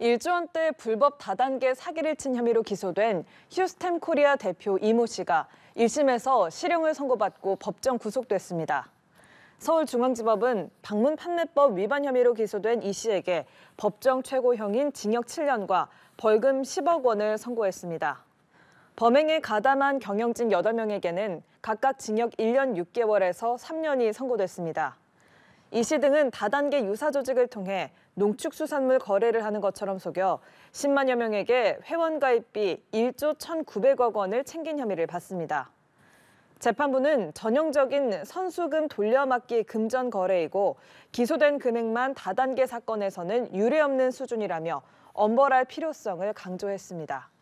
일조 원대 불법 다단계 사기를 친 혐의로 기소된 휴스템 코리아 대표 이모 씨가 1심에서 실형을 선고받고 법정 구속됐습니다. 서울중앙지법은 방문판매법 위반 혐의로 기소된 이 씨에게 법정 최고형인 징역 7년과 벌금 10억 원을 선고했습니다. 범행에 가담한 경영진 8명에게는 각각 징역 1년 6개월에서 3년이 선고됐습니다. 이씨 등은 다단계 유사 조직을 통해 농축수산물 거래를 하는 것처럼 속여 10만여 명에게 회원가입비 1조 1,900억 원을 챙긴 혐의를 받습니다. 재판부는 전형적인 선수금 돌려막기 금전 거래이고 기소된 금액만 다단계 사건에서는 유례없는 수준이라며 엄벌할 필요성을 강조했습니다.